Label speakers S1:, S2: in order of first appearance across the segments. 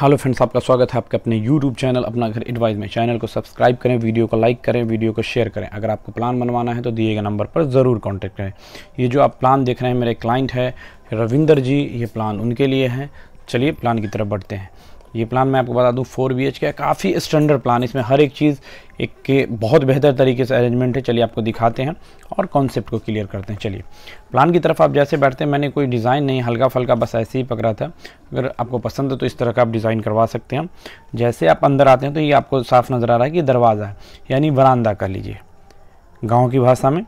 S1: hello friends आपका स्वागत है आपके अपने यूट्यूब चैनल अपना घर एडवाइज़ में चैनल को सब्सक्राइब करें वीडियो को लाइक करें वीडियो को शेयर करें अगर आपको प्लान बनवाना है तो दिए गए नंबर पर ज़रूर कांटेक्ट करें ये जो आप प्लान देख रहे हैं मेरे क्लाइंट है रविंदर जी ये प्लान उनके लिए है चलिए प्लान की तरफ बढ़ते हैं ये प्लान मैं आपको बता दूं फोर बी एच का काफ़ी स्टैंडर्ड प्लान इसमें हर एक चीज़ एक के बहुत बेहतर तरीके से अरेंजमेंट है चलिए आपको दिखाते हैं और कॉन्सेप्ट को क्लियर करते हैं चलिए प्लान की तरफ आप जैसे बैठते हैं मैंने कोई डिज़ाइन नहीं हल्का फल्का बस ऐसे ही पकड़ा था अगर आपको पसंद है तो इस तरह का आप डिज़ाइन करवा सकते हैं जैसे आप अंदर आते हैं तो ये आपको साफ नज़र आ रहा है कि दरवाज़ा है यानी वरानदा कर लीजिए गाँव की भाषा में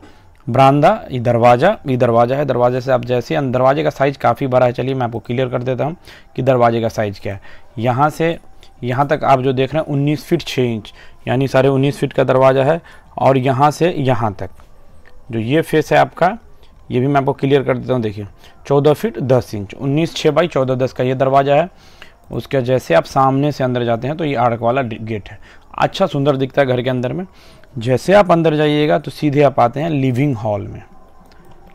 S1: बरामदा ये दरवाज़ा ये दरवाज़ा है दरवाजे से आप जैसे दरवाजे का साइज़ काफ़ी बड़ा है चलिए मैं आपको क्लियर कर देता हूँ कि दरवाजे का साइज़ क्या है यहाँ से यहाँ तक आप जो देख रहे हैं उन्नीस फीट छः इंच यानी सारे उन्नीस फीट का दरवाज़ा है और यहाँ से यहाँ तक जो ये फेस है आपका ये भी मैं आपको क्लियर कर देता हूँ देखिए चौदह फीट दस इंच उन्नीस छः बाई चौदह दस का ये दरवाज़ा है उसके जैसे आप सामने से अंदर जाते हैं तो ये आर्क वाला गेट है अच्छा सुंदर दिखता है घर के अंदर में जैसे आप अंदर जाइएगा तो सीधे आप आते हैं लिविंग हॉल में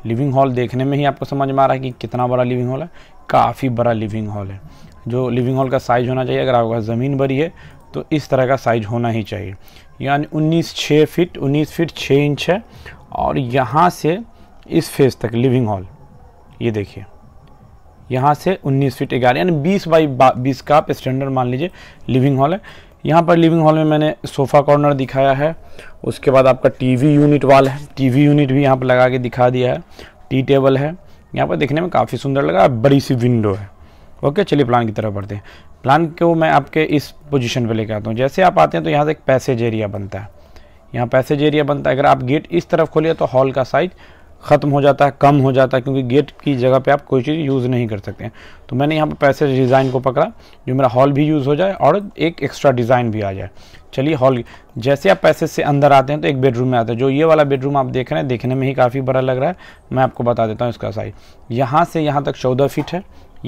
S1: लिविंग हॉल देखने में ही आपको समझ में आ रहा है कि कितना बड़ा लिविंग हॉल है काफ़ी बड़ा लिविंग हॉल है जो लिविंग हॉल का साइज़ होना चाहिए अगर आपका ज़मीन बड़ी है तो इस तरह का साइज़ होना ही चाहिए यानी उन्नीस छः फिट उन्नीस फिट छः इंच है और यहाँ से इस फेस तक लिविंग हॉल ये देखिए यहाँ से 19 फीट ग्यारह यानी 20 बाई बीस का आप स्टैंडर्ड मान लीजिए लिविंग हॉल है यहाँ पर लिविंग हॉल में मैंने सोफ़ा कॉर्नर दिखाया है उसके बाद आपका टीवी यूनिट वाल है टीवी यूनिट भी यहाँ पर लगा के दिखा दिया है टी टेबल है यहाँ पर देखने में काफ़ी सुंदर लगा बड़ी सी विंडो है ओके चलिए प्लान की तरफ बढ़ते हैं प्लान को मैं आपके इस पोजीशन पे लेके आता हूँ जैसे आप आते हैं तो यहाँ से एक पैसेज एरिया बनता है यहाँ पैसेज एरिया बनता है अगर आप गेट इस तरफ खोलिए तो हॉल का साइज ख़त्म हो जाता है कम हो जाता है क्योंकि गेट की जगह पे आप कोई चीज़ यूज़ नहीं कर सकते हैं तो मैंने यहाँ पर पैसे डिज़ाइन को पकड़ा जो मेरा हॉल भी यूज़ हो जाए और एक एक्स्ट्रा डिज़ाइन भी आ जाए चलिए हॉल जैसे आप पैसे से अंदर आते हैं तो एक बेडरूम में आते हैं जो ये वाला बेडरूम आप देख रहे हैं देखने में ही काफ़ी बड़ा लग रहा है मैं आपको बता देता हूँ इसका साइज़ यहाँ से यहाँ तक चौदह फीट है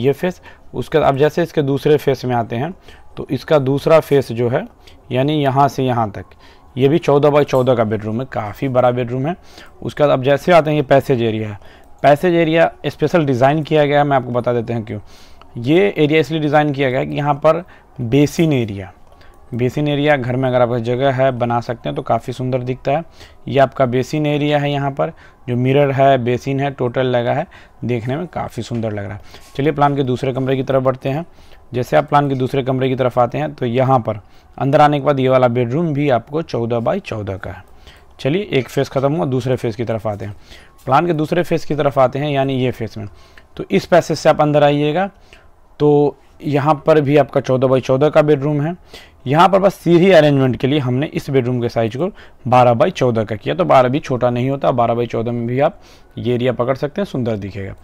S1: ये फेस उसके अब जैसे इसके दूसरे फेस में आते हैं तो इसका दूसरा फेस जो है यानी यहाँ से यहाँ तक ये भी चौदह बाई चौदह का बेडरूम है काफ़ी बड़ा बेडरूम है उसके बाद अब जैसे आते हैं ये पैसेज एरिया है पैसेज एरिया स्पेशल डिज़ाइन किया गया है मैं आपको बता देते हैं क्यों ये एरिया इसलिए डिज़ाइन किया गया है कि यहाँ पर बेसिन एरिया बेसिन एरिया घर में अगर आप जगह है बना सकते हैं तो काफ़ी सुंदर दिखता है ये आपका बेसिन एरिया है यहाँ पर जो मिरर है बेसिन है टोटल लगा है देखने में काफ़ी सुंदर लग रहा है चलिए प्लान के दूसरे कमरे की तरफ बढ़ते हैं जैसे आप प्लान के दूसरे कमरे की तरफ आते हैं तो यहाँ पर अंदर आने के बाद ये वाला बेडरूम भी आपको चौदह बाई चौदह का है चलिए एक फेस ख़त्म हुआ दूसरे फेस की तरफ आते हैं प्लान के दूसरे फेस की तरफ आते हैं यानी ये फेस में तो इस पैसेज से आप अंदर आइएगा तो यहाँ पर भी आपका चौदह बाई चौदह का बेडरूम है यहाँ पर बस सीढ़ी अरेंजमेंट के लिए हमने इस बेडरूम के साइज को बारह बाई चौदह का किया तो बारह भी छोटा नहीं होता बारह बाई चौदह में भी आप ये एरिया पकड़ सकते हैं सुंदर दिखेगा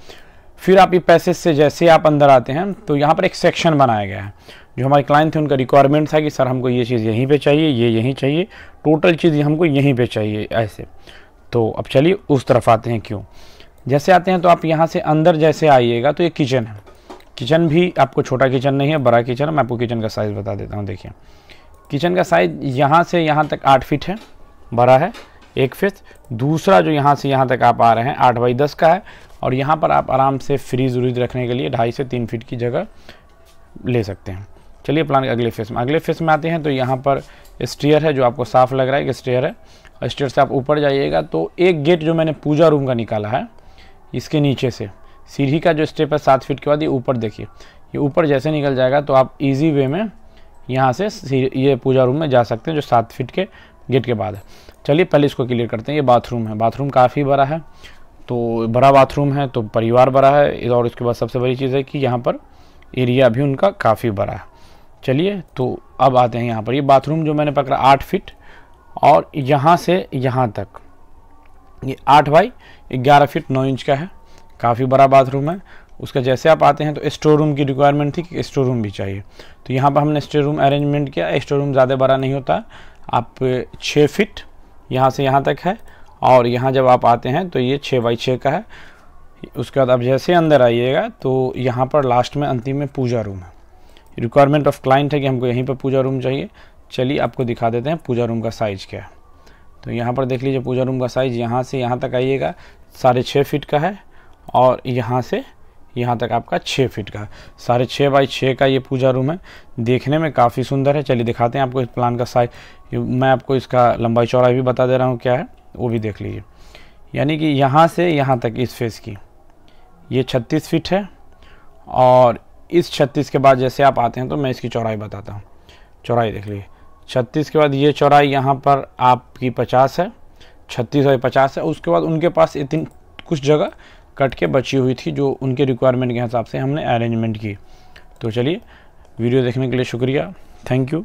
S1: फिर आप ये पैसेज से जैसे आप अंदर आते हैं तो यहाँ पर एक सेक्शन बनाया गया है जो हमारे क्लाइंट थे उनका रिक्वायरमेंट था कि सर हमको ये चीज़ यहीं पे चाहिए ये यहीं चाहिए टोटल चीज़ हमको यहीं पे चाहिए ऐसे तो अब चलिए उस तरफ आते हैं क्यों जैसे आते हैं तो आप यहाँ से अंदर जैसे आइएगा तो ये किचन है किचन भी आपको छोटा किचन नहीं है बड़ा किचन है मैं आपको किचन का साइज़ बता देता हूँ देखिए किचन का साइज़ यहाँ से यहाँ तक आठ फिट है बड़ा है एक फिट दूसरा जो यहाँ से यहाँ तक आप आ रहे हैं आठ बाई दस का है और यहाँ पर आप आराम से फ्रीज व्रीज रखने के लिए ढाई से तीन फीट की जगह ले सकते हैं चलिए प्लान के अगले फेस में अगले फेस में आते हैं तो यहाँ पर स्टेयर है जो आपको साफ लग रहा है कि स्टेयर है और स्टेयर से आप ऊपर जाइएगा तो एक गेट जो मैंने पूजा रूम का निकाला है इसके नीचे से सीढ़ी का जो स्टेप है सात फीट के बाद ये ऊपर देखिए ये ऊपर जैसे निकल जाएगा तो आप इजी वे में यहाँ से ये पूजा रूम में जा सकते हैं जो सात फीट के गेट के बाद है चलिए पहले इसको क्लियर करते हैं ये बाथरूम है बाथरूम काफ़ी बड़ा है तो बड़ा बाथरूम है तो परिवार बड़ा है और उसके बाद सबसे बड़ी चीज़ है कि यहाँ पर एरिया भी उनका काफ़ी बड़ा है चलिए तो अब आते हैं यहाँ पर ये यह बाथरूम जो मैंने पकड़ा आठ फिट और यहाँ से यहाँ तक ये आठ बाई ग्यारह फिट नौ इंच का है काफ़ी बड़ा बाथरूम है उसका जैसे आप आते हैं तो स्टोर रूम की रिक्वायरमेंट थी कि स्टोर रूम भी चाहिए तो यहाँ पर हमने स्टोर रूम अरेंजमेंट किया स्टोर रूम ज़्यादा बड़ा नहीं होता आप छः फिट यहाँ से यहाँ तक है और यहाँ जब आप आते हैं तो ये छः बाई छः का है उसके बाद आप जैसे अंदर आइएगा तो यहाँ पर लास्ट में अंतिम में पूजा रूम है रिक्वायरमेंट ऑफ क्लाइंट है कि हमको यहीं पर पूजा रूम चाहिए चलिए आपको दिखा देते हैं पूजा रूम का साइज़ क्या है तो यहाँ पर देख लीजिए पूजा रूम का साइज़ यहाँ से यहाँ तक आइएगा साढ़े छः फिट का है और यहाँ से यहाँ तक आपका छः फिट का साढ़े छः बाई छः का ये पूजा रूम है देखने में काफ़ी सुंदर है चलिए दिखाते हैं आपको इस प्लान का साइज मैं आपको इसका लंबाई चौड़ाई भी बता दे रहा हूँ क्या है वो भी देख लीजिए यानी कि यहाँ से यहाँ तक इस फेस की ये 36 फीट है और इस 36 के बाद जैसे आप आते हैं तो मैं इसकी चौड़ाई बताता हूँ चौड़ाई देख लीजिए 36 के बाद ये चौड़ाई यहाँ पर आपकी 50 है 36 और 50 है उसके बाद उनके पास इतनी कुछ जगह कट के बची हुई थी जो उनके रिक्वायरमेंट के हिसाब से हमने अरेंजमेंट की तो चलिए वीडियो देखने के लिए शुक्रिया थैंक यू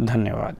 S1: धन्यवाद